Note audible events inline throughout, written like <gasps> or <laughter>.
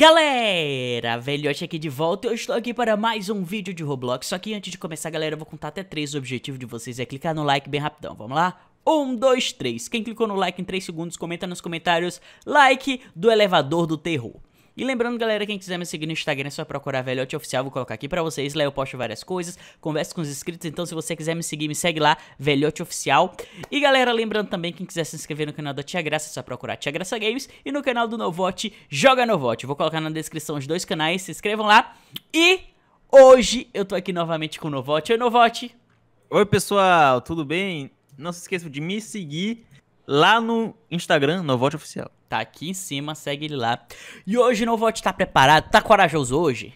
Galera, velhote aqui de volta, eu estou aqui para mais um vídeo de Roblox Só que antes de começar, galera, eu vou contar até três O objetivo de vocês é clicar no like bem rapidão, vamos lá? Um, dois, três. Quem clicou no like em três segundos, comenta nos comentários Like do elevador do terror e lembrando, galera, quem quiser me seguir no Instagram é só procurar Velhote Oficial, vou colocar aqui pra vocês. Lá eu posto várias coisas, converso com os inscritos, então se você quiser me seguir, me segue lá, Velhote Oficial. E galera, lembrando também, quem quiser se inscrever no canal da Tia Graça, é só procurar Tia Graça Games. E no canal do Novote, Joga Novote. Vou colocar na descrição os dois canais, se inscrevam lá. E hoje eu tô aqui novamente com o Novote. Oi, Novote! Oi, pessoal, tudo bem? Não se esqueçam de me seguir lá no Instagram, Novote Oficial. Tá aqui em cima, segue ele lá. E hoje Novote tá preparado? Tá corajoso hoje?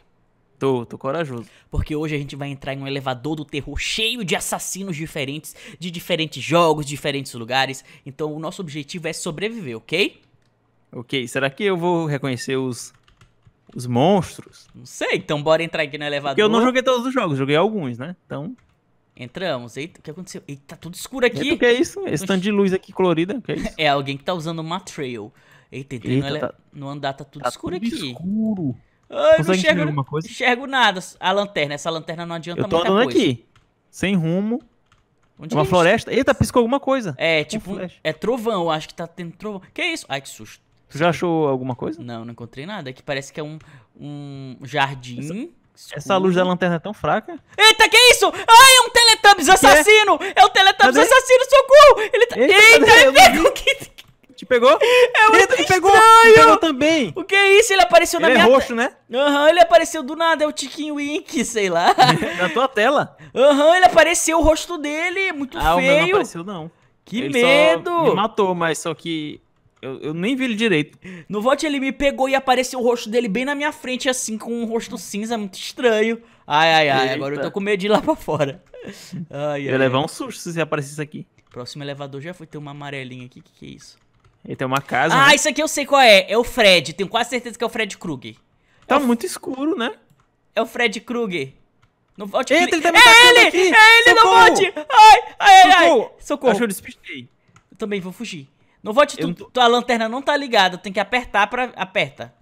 Tô, tô corajoso. Porque hoje a gente vai entrar em um elevador do terror cheio de assassinos diferentes, de diferentes jogos, diferentes lugares. Então o nosso objetivo é sobreviver, ok? Ok, será que eu vou reconhecer os, os monstros? Não sei, então bora entrar aqui no elevador. Porque eu não joguei todos os jogos, joguei alguns, né? Então. Entramos. Eita, o que aconteceu? Eita, tá tudo escuro aqui. o que é isso? Esse tanto de luz aqui colorida, o que é isso? é alguém que tá usando uma trail. Eita, entrei Eita, no, tá, no andar, tá tudo tá escuro tudo aqui. escuro. Ai, não enxergo, alguma coisa? não enxergo nada. A lanterna, essa lanterna não adianta muita coisa. Eu tô andando coisa. aqui, sem rumo. Onde uma é floresta. Eita, piscou alguma coisa. É, tipo, um é trovão, eu acho que tá tendo trovão. Que isso? Ai, que susto. Tu já achou alguma coisa? Não, não encontrei nada. aqui é parece que é um, um jardim. Essa... Escuro. Essa luz da lanterna é tão fraca. Eita, que isso? Ai, é um Teletubbies é? assassino! É, é um Teletubbies Cadê? assassino, socorro! Ele tá... Eita, Eita ele pegou! <laughs> Te pegou? É Eita, me pegou! Te pegou também! O que é isso? Ele apareceu ele na é minha... Ele é roxo, né? Aham, uhum, ele apareceu do nada, é o Tiquinho Wink, sei lá. <laughs> na tua tela? Aham, uhum, ele apareceu, o rosto dele, muito ah, feio. Ah, o meu não apareceu, não. Que ele medo! me matou, mas só que eu, eu, nem vi ele direito. No vote ele me pegou e apareceu o rosto dele bem na minha frente, assim, com um rosto cinza, muito estranho. Ai, ai, ai, Eita. agora eu tô com medo de ir lá pra fora. Ai, eu ia levar um susto se aparecesse aqui. Próximo elevador já foi ter uma amarelinha aqui, que que é isso? Ele tem uma casa. Ah, né? isso aqui eu sei qual é. É o Fred. Tenho quase certeza que é o Fred Krueger. Tá é muito escuro, né? É o Fred Krueger. No vote Eita, ele tá me É ele! Aqui. É ele Socorro! no vote! Ai, ai, ai! Socorro! Socorro. Acho que eu despistei. Eu também vou fugir. Não vou te. Tu, tô... A lanterna não tá ligada, tem que apertar pra. Aperta.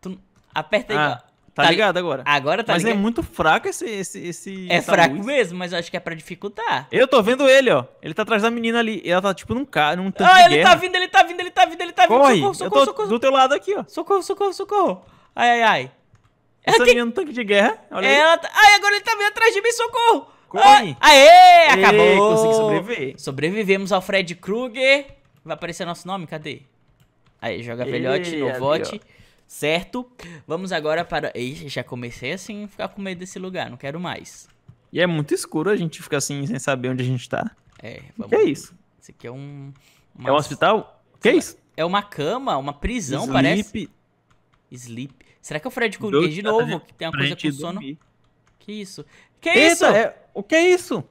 Tu... Aperta aí. Ah, tá, tá ligado li... agora. Agora tá mas é ligado. Mas é muito fraco esse. esse, esse é fraco luz. mesmo, mas eu acho que é pra dificultar. Eu tô vendo ele, ó. Ele tá atrás da menina ali. Ela tá tipo num carro, num tanque. Ah, ele tá guerra. tá vindo, ele tá vindo, ele tá vindo, ele tá vindo. Corre. Socorro, socorro, eu tô socorro. Do teu lado aqui, ó. Socorro, socorro, socorro. Ai, ai, ai. Essa menina no tanque de guerra. Olha ela aí. Tá... Ai, agora ele tá vindo atrás de mim, socorro! Corre! Ah, aê! Acabou! Ei, consegui sobreviver. Sobrevivemos ao Fred Krueger. Vai aparecer nosso nome? Cadê? Aí, joga velhote no vote. Certo? Vamos agora para. Ei, já comecei assim ficar com medo desse lugar, não quero mais. E é muito escuro a gente ficar assim sem saber onde a gente tá. É, vamos. Que é isso? Isso aqui é um. Uma... É um hospital? Que é isso? É uma cama, uma prisão, Sleep. parece. Sleep. Será que é o Fred Krueger de novo? Que tem uma coisa com sono. Dormir. Que isso? Que Eita, isso? É... O que é isso?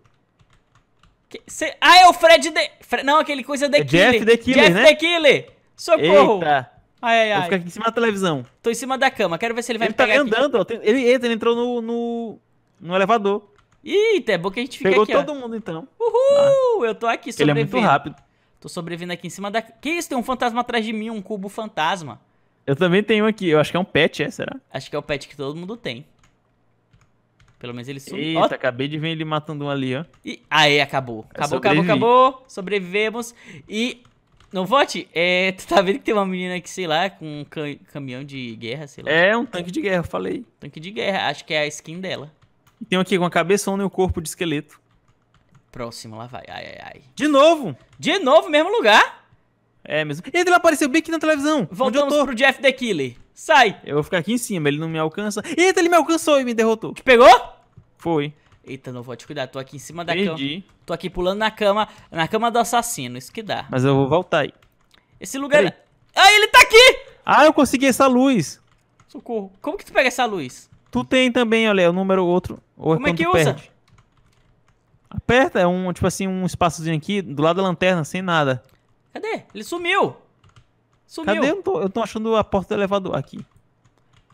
Cê... Ah, é o Fred de... Fre... Não, aquele coisa de é Killer. Jeff The Killer, Jeff né? The Killer. Socorro. Eita. Ai, ai, ai. Vou ficar aqui em cima da televisão. Tô em cima da cama. Quero ver se ele vai ele me tá pegar Ele tá andando, aqui. ó. Ele entra, ele entrou no, no, no elevador. Eita, é bom que a gente fica Pegou aqui, Pegou todo ó. mundo, então. Uhul, ah. eu tô aqui sobrevivendo. Ele é muito rápido. Tô sobrevivendo aqui em cima da... Que isso? Tem um fantasma atrás de mim, um cubo fantasma. Eu também tenho aqui. Eu acho que é um pet, é? Será? Acho que é o pet que todo mundo tem. Pelo menos ele sumiu. Eita, acabei de ver ele matando um ali, ó. E... Aí, acabou. Acabou, acabou, acabou. Sobrevivemos. E não vote? É, tu <laughs> tá vendo que tem uma menina aqui, sei lá, com um cam caminhão de guerra, sei lá. É, um tanque de guerra, falei. Tanque de guerra, acho que é a skin dela. E tem um aqui com a cabeçona e o corpo de esqueleto. Próximo, lá vai. Ai, ai, ai. De novo? De novo, mesmo lugar? É mesmo. Ele apareceu bem aqui na televisão. Voltamos pro Jeff The Killer. Sai. Eu vou ficar aqui em cima, ele não me alcança. Eita, ele me alcançou e me derrotou. Te pegou? Foi. Eita, não vou te cuidar. Tô aqui em cima da Perdi. cama. Tô aqui pulando na cama, na cama do assassino. Isso que dá. Mas eu vou voltar aí. Esse lugar... É- ah, ele tá aqui! Ah, eu consegui essa luz. Socorro. Como que tu pega essa luz? Tu tem também, olha, o número outro. Ou Como é então que usa? Perde. Aperta, é um, tipo assim, um espaçozinho aqui, do lado da lanterna, sem nada. Cadê? Ele sumiu. Sumiu. Cadê? Eu tô, eu tô achando a porta do elevador aqui.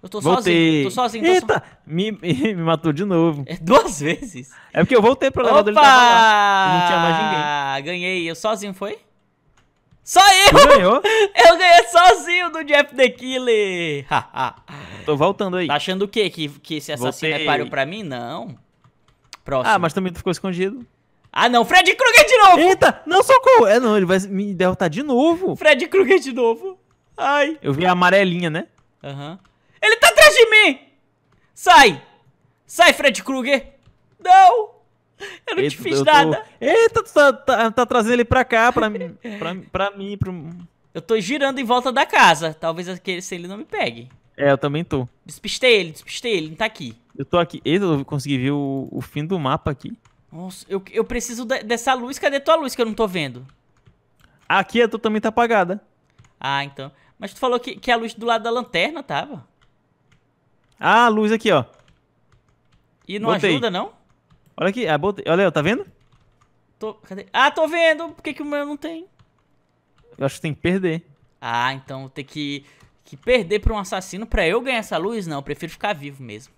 Eu tô voltei. sozinho. Tô sozinho. Tô então Eita, so... me, me, matou de novo. É duas vezes. É porque eu voltei pro elevador Opa! ele tava lá. Não tinha mais ninguém. Ah, ganhei. Eu sozinho, foi? Só eu! Você ganhou? <laughs> Eu ganhei sozinho do Jeff The Killer. tô voltando aí. Tá achando o quê? Que, que esse assassino voltei. é páreo pra mim? Não. Próximo. Ah, mas também tu ficou escondido. Ah, não. Fred Krueger de novo! Eita, não, socorro. É, não. Ele vai me derrotar de novo. Fred Krueger de novo. Ai. Eu vi a amarelinha, né? Aham. Uhum. Ele tá atrás de mim! Sai! Sai, Fred Krueger! Não! Eu não Eita, te fiz tô... nada. Eita, tu tá, tá, tá, trazendo ele pra cá, pra, pra, pra mim, pro... Eu tô girando em volta da casa. Talvez aquele se ele não me pegue. É, eu também tô. Despistei ele, despistei ele, não tá aqui. Eu tô aqui. Eita, eu consegui ver o, o fim do mapa aqui. Nossa, eu, eu preciso de, dessa luz. Cadê tua luz que eu não tô vendo? Aqui a tua também tá apagada. Ah, então. Mas tu falou que, que a luz do lado da lanterna tava. Ah, luz aqui, ó. E não botei. ajuda, não? Olha aqui, ah, botei. Olha aí, tá vendo? Tô... Cadê? Ah, tô vendo! Por que, que o meu não tem? Eu acho que tem que perder. Ah, então tem que, que perder pra um assassino pra eu ganhar essa luz? Não, eu prefiro ficar vivo mesmo.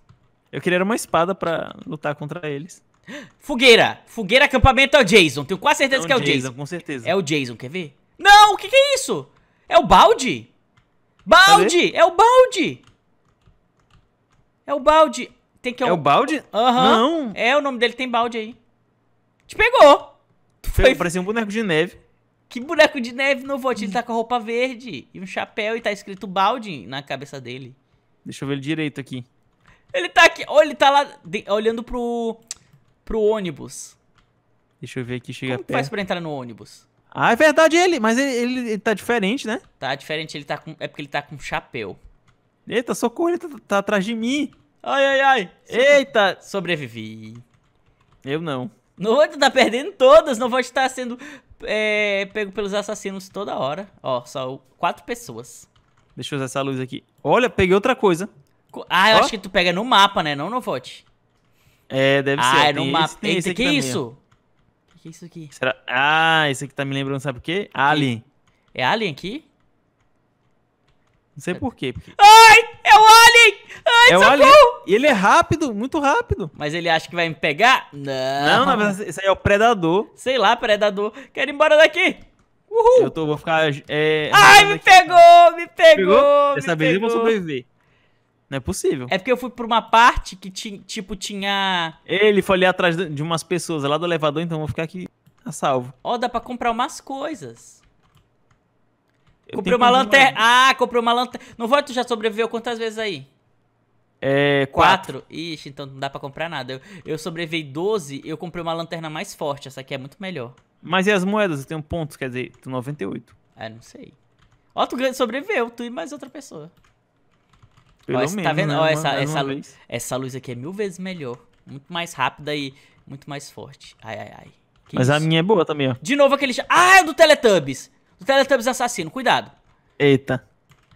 Eu queria uma espada pra lutar contra eles. Fogueira! Fogueira acampamento é o Jason. Tenho quase certeza é que é o Jason, Jason. Com certeza. É o Jason, quer ver? Não! O que, que é isso? É o balde! Balde! É o balde! É o balde. Tem que é o balde? Aham. Não. É, o nome dele tem balde aí. Te pegou. Tu foi... Parecia um boneco de neve. Que boneco de neve, Novote? Ele tá com a roupa verde e um chapéu e tá escrito balde na cabeça dele. Deixa eu ver ele direito aqui. Ele tá aqui. Olha, ele tá lá de, olhando pro, pro ônibus. Deixa eu ver aqui, chega Como perto. faz pra entrar no ônibus? Ah, é verdade ele, mas ele, ele, ele tá diferente, né? Tá diferente, ele tá com, é porque ele tá com chapéu. Eita, socorro, ele tá, tá atrás de mim. Ai, ai, ai. Eita, sobrevivi. Eu não. No, tu tá perdendo todas, não vou estar sendo é, pego pelos assassinos toda hora. Ó, só quatro pessoas. Deixa eu usar essa luz aqui. Olha, peguei outra coisa. Ah, eu Ó. acho que tu pega no mapa, né? Não no vote. É, deve ah, ser. Ah, é no mapa. Esse, esse que é isso? O que é isso aqui? Será? Ah, esse aqui tá me lembrando, sabe o quê? Alien. É Alien aqui? Não sei por quê. Porque... Ai, é o Alien! Ai, é o Alien. E ele é rápido, muito rápido. Mas ele acha que vai me pegar? Não. Não, não, mas isso aí é o Predador. Sei lá, Predador. Quero ir embora daqui. Uhul. Eu tô, vou ficar... É, Ai, me pegou, me pegou, pegou, Dessa vez eu vou sobreviver. Não é possível. É porque eu fui pra uma parte que, ti, tipo, tinha... Ele foi ali atrás de umas pessoas lá do elevador, então eu vou ficar aqui a salvo. Ó, oh, dá pra comprar umas coisas comprei uma lanterna. Ah, comprei uma lanterna. Não vai, tu já sobreviveu quantas vezes aí? É, quatro. quatro. Ixi, então não dá pra comprar nada. Eu, eu sobrevivi 12, eu comprei uma lanterna mais forte. Essa aqui é muito melhor. Mas e as moedas? Eu tenho pontos, quer dizer, 98. É, não sei. Ó, tu sobreviveu, tu e mais outra pessoa. Pelo ó, tá menos, tá vendo? Né? Ó, essa, essa, luz, essa luz aqui é mil vezes melhor. Muito mais rápida e muito mais forte. Ai, ai, ai. Que Mas isso? a minha é boa também, ó. De novo aquele... Ah, é do Teletubbies! Teletubbies assassino, cuidado. Eita.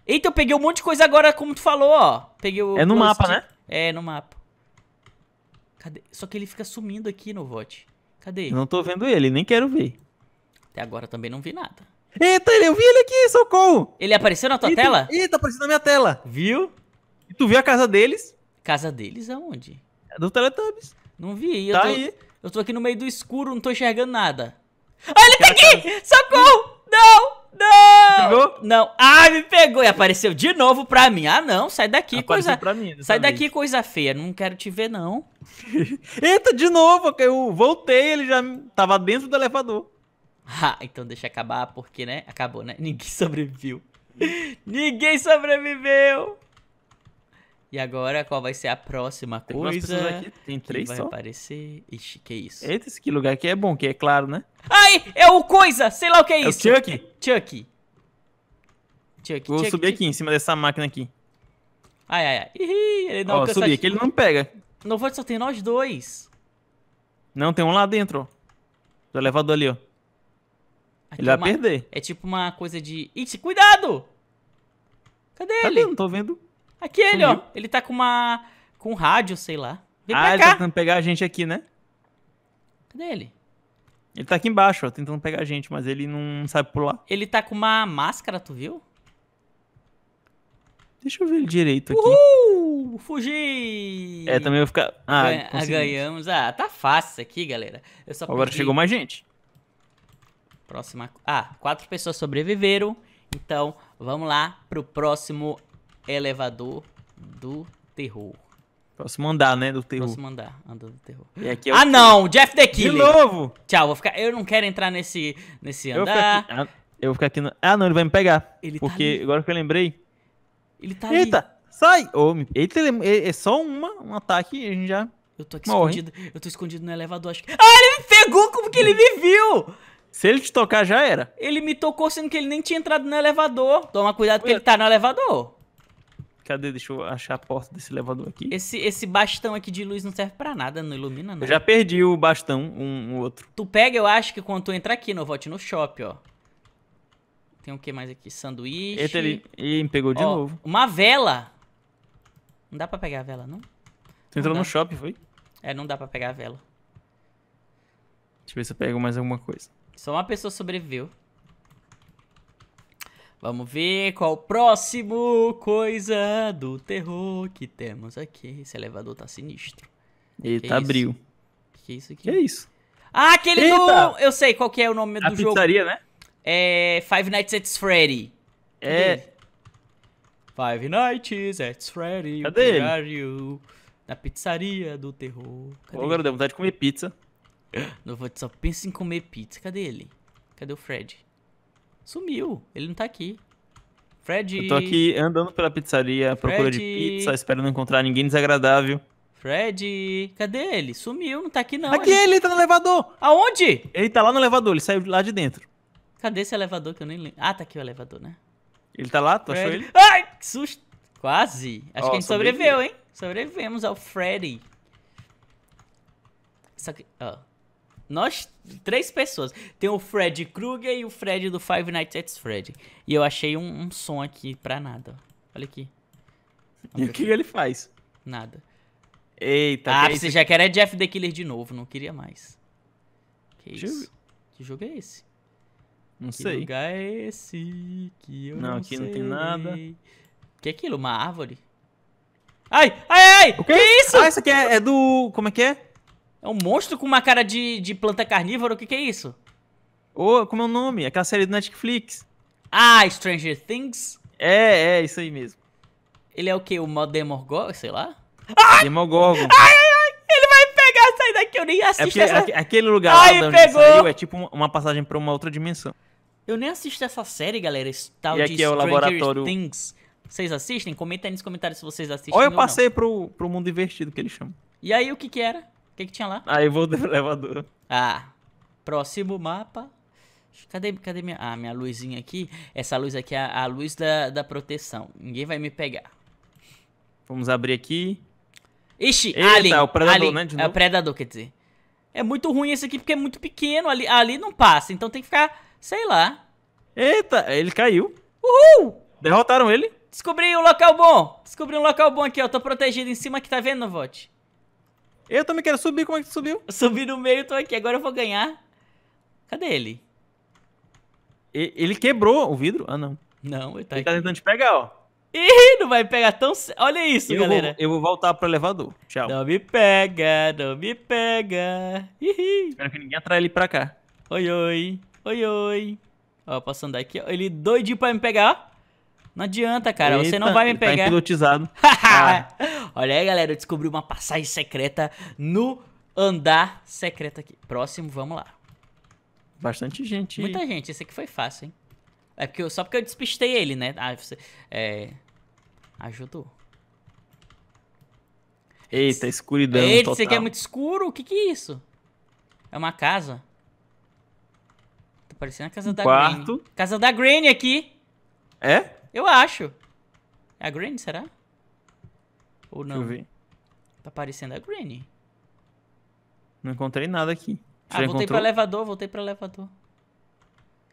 Eita, eu peguei um monte de coisa agora, como tu falou, ó. Peguei o. É no mapa, de... né? É, no mapa. Cadê? Só que ele fica sumindo aqui no VOT. Cadê ele? Não tô vendo ele, nem quero ver. Até agora também não vi nada. Eita, eu vi ele aqui, socorro! Ele apareceu na tua Eita, tela? Eita! Apareceu na minha tela. Viu? E tu viu a casa deles? Casa deles aonde? É do Teletubbies. Não vi. Eu tá tô, aí. Eu tô aqui no meio do escuro, não tô enxergando nada. Ah, ele tá aqui! Socorro! Não! Não! Pegou? Não. Ah, me pegou! E apareceu de novo pra mim. Ah, não, sai daqui, apareceu coisa. Mim, sai daqui, coisa feia. Não quero te ver, não. <laughs> Eita, de novo! Eu voltei, ele já tava dentro do elevador. <laughs> Ah, então deixa acabar, porque, né? Acabou, né? Ninguém <laughs> sobreviveu. Ninguém sobreviveu! E agora qual vai ser a próxima tem coisa? Aqui, tem três que vai só. aparecer. Ixi, que isso? Eita, esse lugar aqui é bom, que é claro, né? Ai, é o coisa, sei lá o que é, é isso. O Chuck? Chuck. Chuck. Vou subir aqui em cima dessa máquina aqui. Ai, ai, ai. Ih, ele não Ó, subi, aqui ele não pega. No só tem nós dois. Não, tem um lá dentro, ó. Do elevador ali, ó. Aqui ele é vai uma... perder. É tipo uma coisa de... Ixi, cuidado! Cadê, Cadê ele? Não tô vendo. Aqui ele, Sumiu. ó. Ele tá com uma. com um rádio, sei lá. Vem ah, pra ele cá. tá tentando pegar a gente aqui, né? Cadê ele? Ele tá aqui embaixo, ó, tentando pegar a gente, mas ele não sabe pular. Ele tá com uma máscara, tu viu? Deixa eu ver ele direito aqui. Uhul! Fugi! É, também vou ficar. Ah, Ganha, ganhamos. Ah, tá fácil aqui, galera. Agora pedi... chegou mais gente. Próxima. Ah, quatro pessoas sobreviveram. Então, vamos lá pro próximo elevador do terror. Próximo andar, né? Do terror. Próximo andar, andar do terror. É ah, que... não! Jeff the Killer! De novo! Tchau, vou ficar... Eu não quero entrar nesse, nesse andar. Eu vou ficar aqui, ah, vou ficar aqui no... Ah, não, ele vai me pegar. Ele tá porque tá agora que eu lembrei... Ele tá Eita, ali. sai! Oh, me... Eita, é só uma, um ataque e a gente já... Eu tô aqui Morre. escondido. Eu tô escondido no elevador, acho que... Ah, ele me pegou como que ele me viu! Se ele te tocar, já era. Ele me tocou, sendo que ele nem tinha entrado no elevador. Toma cuidado, porque ele tá no elevador. Cadê? Deixa eu achar a porta desse elevador aqui. Esse, esse bastão aqui de luz não serve para nada, não ilumina nada. Eu já perdi o bastão, um, um, outro. Tu pega, eu acho que quando tu entrar aqui no Vote no shopping, ó. Tem o que mais aqui? Sanduíche. Eita, ele, pegou de ó, novo. Uma vela. Não dá pra pegar a vela, não? Tu entrou no shopping, foi? É, não dá pra pegar a vela. Deixa eu ver se eu pego mais alguma coisa. Só uma pessoa sobreviveu. Vamos ver qual o próximo coisa do terror que temos aqui. Esse elevador tá sinistro. Ele tá é abriu. O que é isso aqui? Que é isso? Ah, aquele Eita! do... Eu sei qual que é o nome A do jogo. pizzaria, né? É... Five Nights at Freddy. É... Five Nights at Freddy. Cadê ele? Are you? Na pizzaria do terror. Cadê eu garoto, deu vontade de comer pizza. <gasps> Não vou só pensa em comer pizza. Cadê ele? Cadê o Fred? Sumiu. Ele não tá aqui. Fred. Eu tô aqui andando pela pizzaria, procurando Fred... procura de pizza, espero não encontrar ninguém desagradável. Fred, cadê ele? Sumiu, não tá aqui não. Aqui ele, ele tá no elevador. Aonde? Ele tá lá no elevador, ele saiu lá de dentro. Cadê esse elevador que eu nem lembro? Ah, tá aqui o elevador, né? Ele tá lá? Tu Fred... achou ele? Ai, que susto. Quase. Acho oh, que a gente sobreviveu, hein? Sobrevivemos ao Freddy. Só que... Ó, nós, três pessoas. Tem o Fred Krueger e o Fred do Five Nights at Fred. E eu achei um, um som aqui pra nada. Olha aqui. E o que ele faz? Nada. Eita, Ah, que é você já quer é Jeff the Killer de novo, não queria mais. Que Deixa isso? Que jogo é esse? Não que sei. Que lugar é esse? Que eu não, não aqui sei. não tem nada. que é aquilo? Uma árvore? Ai, ai, ai! O que, que é isso? Ah, isso aqui é, é do. Como é que é? É um monstro com uma cara de, de planta carnívora? O que, que é isso? Ô, oh, como é o nome? Aquela série do Netflix. Ah, Stranger Things? É, é, isso aí mesmo. Ele é o quê? O Demogorgon? Sei lá? Ah! Demogorgon. Ai, ai, ai! Ele vai pegar, sai daqui, eu nem é assisto é essa... Aquele lugar ai, lá pegou. Saiu, é tipo uma passagem pra uma outra dimensão. Eu nem assisto essa série, galera. Esse tal e de aqui é o laboratório... Things. Vocês assistem? Comenta aí nos comentários se vocês assistem. Olha, eu passei pro, pro mundo divertido que ele chama. E aí, o que que era? que que tinha lá? Ah, eu vou do elevador. Ah, próximo mapa. Cadê, cadê minha... Ah, minha luzinha aqui. Essa luz aqui é a, a luz da, da proteção. Ninguém vai me pegar. Vamos abrir aqui. Ixi, Eita, alien. É o predador, alien. né? De novo? É o predador, quer dizer. É muito ruim esse aqui porque é muito pequeno. Ali, ali não passa, então tem que ficar, sei lá. Eita, ele caiu. Uhul! Derrotaram ele. Descobri um local bom. Descobri um local bom aqui, ó. Tô protegido em cima que tá vendo, Vote? Eu também quero subir, como é que tu subiu? Eu subi no meio, tô aqui, agora eu vou ganhar. Cadê ele? E, ele quebrou o vidro? Ah, não. Não, ele tá Ele tá aqui. tá tentando te pegar, ó. Ih, não vai pegar tão... Olha isso, eu galera. Vou, eu vou voltar pro elevador. Tchau. Não me pega, não me pega. Ih. Espero que ninguém atrai ele pra cá. Oi, oi. Oi, oi. Ó, posso andar aqui. Ele doidinho pra me pegar, ó. Não adianta, cara. Eita, você não vai me tá pegar. Tá hipnotizado. ah. <laughs> Olha aí, galera. Eu descobri uma passagem secreta no andar secreto aqui. Próximo, vamos lá. Bastante gente. Muita gente. Esse aqui foi fácil, hein? É porque eu, só porque eu despistei ele, né? Ah, você, é, ajudou. Eita, escuridão Eita, total. Eita, isso aqui é muito escuro. O que que é isso? É uma casa? Tá parecendo a casa um da quarto. Green. Casa da Granny aqui. É? Eu acho. É a Granny, será? Ou não? Deixa eu ver. Tá parecendo a Granny. Não encontrei nada aqui. Ah, Você ah, voltei encontrou? elevador, voltei pro elevador.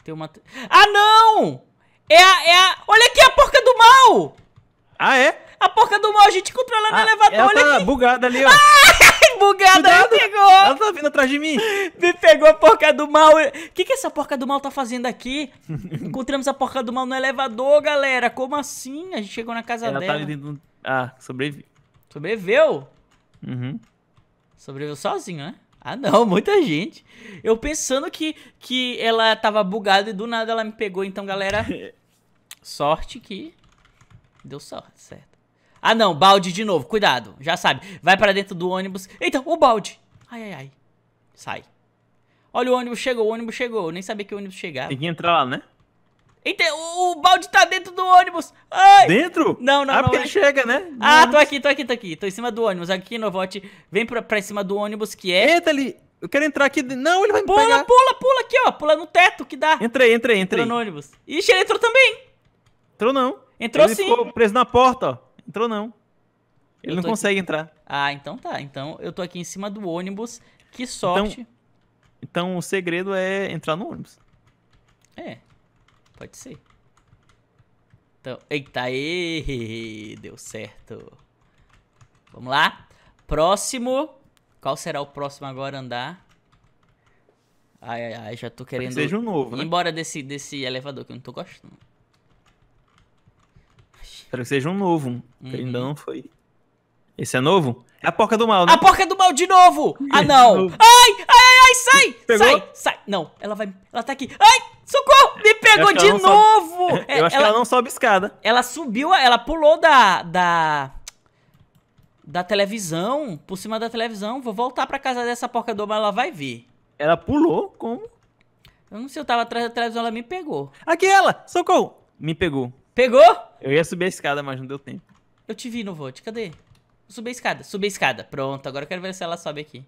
Tem uma... Ah, não! É a, é a... Olha aqui a porca do mal! Ah, é? A porca do mal, a gente encontrou ela no ah, elevador, ela olha tá aqui. bugada ali, ó. Ah! bugada me pegou. Ela tá vindo atrás de mim. Me pegou a porca do mal. O que, que essa porca do mal tá fazendo aqui? <laughs> Encontramos a porca do mal no elevador, galera. Como assim? A gente chegou na casa Ela tá dela. Ela tá tentando... Ah, sobrevive. Sobreviveu? Uhum. Sobreviveu sozinho, né? Ah, não, <laughs> muita gente. Eu pensando que, que ela tava bugada e do nada ela me pegou. Então, galera, <laughs> sorte que deu sorte, certo? Ah, não, balde de novo. Cuidado, já sabe. Vai pra dentro do ônibus. Eita, o balde. Ai, ai, ai. Sai. Olha, o ônibus chegou, o ônibus chegou. Eu nem sabia que o ônibus chegava. Tem que entrar lá, né? Eita, o, o balde tá dentro do ônibus. Ai. Dentro? Não, não, ah, não. Ah, porque ele é. chega, né? No ah, ônibus. tô aqui, tô aqui, tô aqui. Tô em cima do ônibus. Aqui, Novote. Vem pra, pra cima do ônibus que é... Eita, ali. Eu quero entrar aqui. Não, ele vai me pula, pegar. Pula, pula, pula aqui, ó. Pula no teto que dá. Entrei, entrei, entrei. Entrou no ônibus. Ixi, ele entrou também. Entrou não. Entrou ele sim. Ficou preso na porta, ó. Entrou não. Ele eu não consegue aqui... entrar. Ah, então tá. Então eu tô aqui em cima do ônibus. Que então, sorte. Então, então o segredo é entrar no ônibus. É. Pode ser. Então, eita, aí, deu certo. Vamos lá. Próximo. Qual será o próximo agora andar? Ai, ai, ai, já tô querendo. Seja um novo, né? Embora desse, desse elevador que eu não tô gostando. Espero que seja um novo. uhum. ainda não foi. Esse é novo? É a porca do mal, né? A porca do mal de novo! Ah, não! ai, ai, ai, sai! Pegou? Sai, sai! Não, ela vai. Ela tá aqui. Ai, socorro! Me pegou de novo! Sobe... Eu acho ela... que ela não sobe <laughs> é, escada. Ela subiu, ela pulou da. da. da televisão, por cima da televisão. Vou voltar pra casa dessa porca do mal, ela vai ver. Ela pulou? Como? Eu não sei, eu tava atrás da televisão, ela me pegou. Aqui ela! Socorro! Me pegou. Pegou? Eu ia subir a escada, mas não deu tempo. Eu te vi no vote, cadê? Subi a escada, subi a escada. Pronto, agora eu quero ver se ela sobe aqui.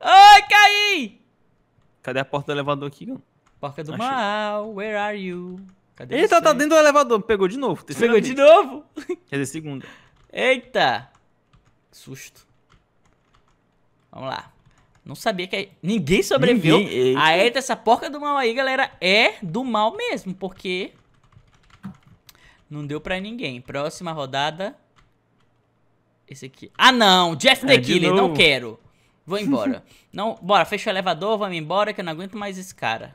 Ai, caí! Cadê a porta do elevador aqui? Porca do Achei. mal, where are you? Cadê Eita, tá você? tá dentro do elevador, pegou de novo. Pegou vez. de novo? <laughs> Quer dizer, segunda. Eita! Que susto. Vamos lá. Não sabia que ninguém sobreviveu. Ninguém. A Eta, essa porca do mal aí, galera, é do mal mesmo, porque não deu pra ninguém. Próxima rodada. Esse aqui. Ah, não! Jeff é, The Killer, não quero. Vou embora. <laughs> não, bora, fecha o elevador, vamos embora, que eu não aguento mais esse cara.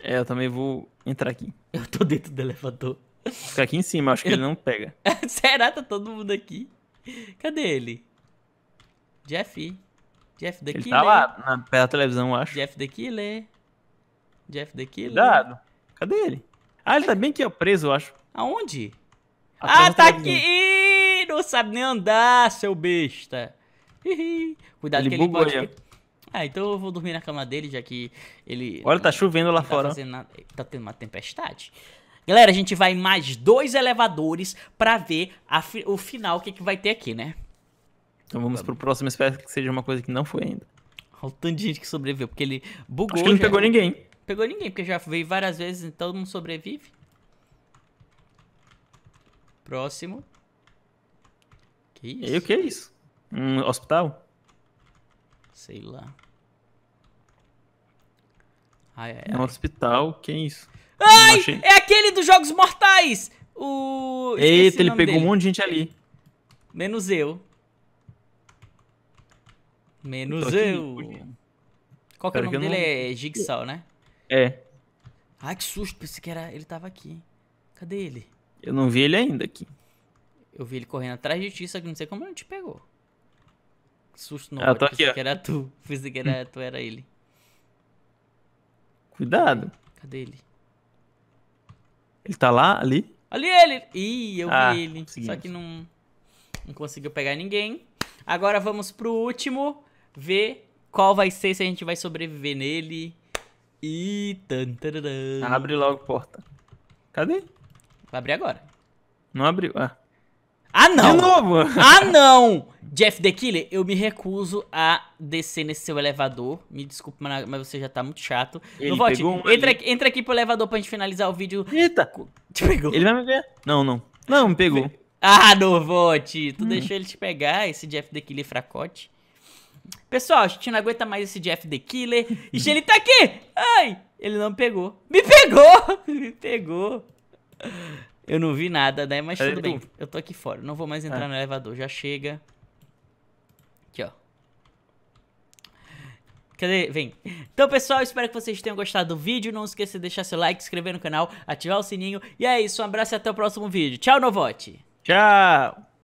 É, eu também vou entrar aqui. Eu tô dentro do elevador. Fica ficar aqui em cima, acho que eu... ele não pega. <laughs> Será? Tá todo mundo aqui. Cadê ele? Jeff. Jeff The ele tá Killer. Ele tá lá, na, da televisão, eu acho. Jeff The Killer. Jeff The Killer. Cuidado. Cadê ele? Ah, ele tá bem aqui, ó, preso, eu acho. Aonde? ah, tá aqui! Ih, não sabe nem andar, seu besta. Cuidado ele que ele pode... Aí. Ah, então eu vou dormir na cama dele, já que ele... Olha, tá chovendo lá tá fora. Tá, tá tendo uma tempestade. Galera, a gente vai em mais dois elevadores pra ver fi... o final, o que, que vai ter aqui, né? Então vamos pro próximo, espero que seja uma coisa que não foi ainda. Olha o tanto de gente que sobreviveu, porque ele bugou. Acho que ele não já... pegou ninguém. Pegou ninguém, porque já veio várias vezes, então não sobrevive. Próximo. Que isso? E o que é isso? Um hospital? Sei lá. Ai, ai, ai. Um hospital? Que é isso? Ai! É aquele dos Jogos Mortais! O. Esqueci Eita, o ele pegou dele. um monte de gente ali. Menos eu. Menos eu. Qual que é o nome dele? Não... É Jigsaw, né? É. Ai, que susto. Pensei que era... ele tava aqui. Cadê ele? Eu não vi ele ainda aqui. Eu vi ele correndo atrás de ti, só que não sei como ele não te pegou. Que susto não, ah, Eu tô aqui, ó. que era tu. Fiz <laughs> que era tu, era ele. Cuidado. Cadê ele? Ele tá lá, ali? Ali ele! Ih, eu ah, vi ele. Só que não, não conseguiu pegar ninguém. Agora vamos pro último. Ver qual vai ser, se a gente vai sobreviver nele. E... Tan, Abre logo a porta. Cadê? Vai abrir agora. Não abriu. Ah. ah, não! De novo! <laughs> ah, não! Jeff The Killer, eu me recuso a descer nesse seu elevador. Me desculpe, mas você já tá muito chato. Ele Novote, pegou um entra, ali. entra aqui pro elevador pra gente finalizar o vídeo. Eita! Te pegou. Ele vai me ver? Não, não. Não, me pegou. Ah, Novote, tu hum. deixou ele te pegar, esse Jeff The Killer fracote. Pessoal, a gente não aguenta mais esse Jeff The Killer. e <laughs> ele tá aqui! Ai! Ele não pegou. Me pegou! <laughs> me pegou! Eu não vi nada, né? Mas é, tudo bem. Eu tô aqui fora. Não vou mais entrar é. no elevador. Já chega. Aqui, ó. Cadê? Vem. Então, pessoal, espero que vocês tenham gostado do vídeo. Não esqueça de deixar seu like, se inscrever no canal, ativar o sininho. E é isso. Um abraço e até o próximo vídeo. Tchau, Novote. Tchau.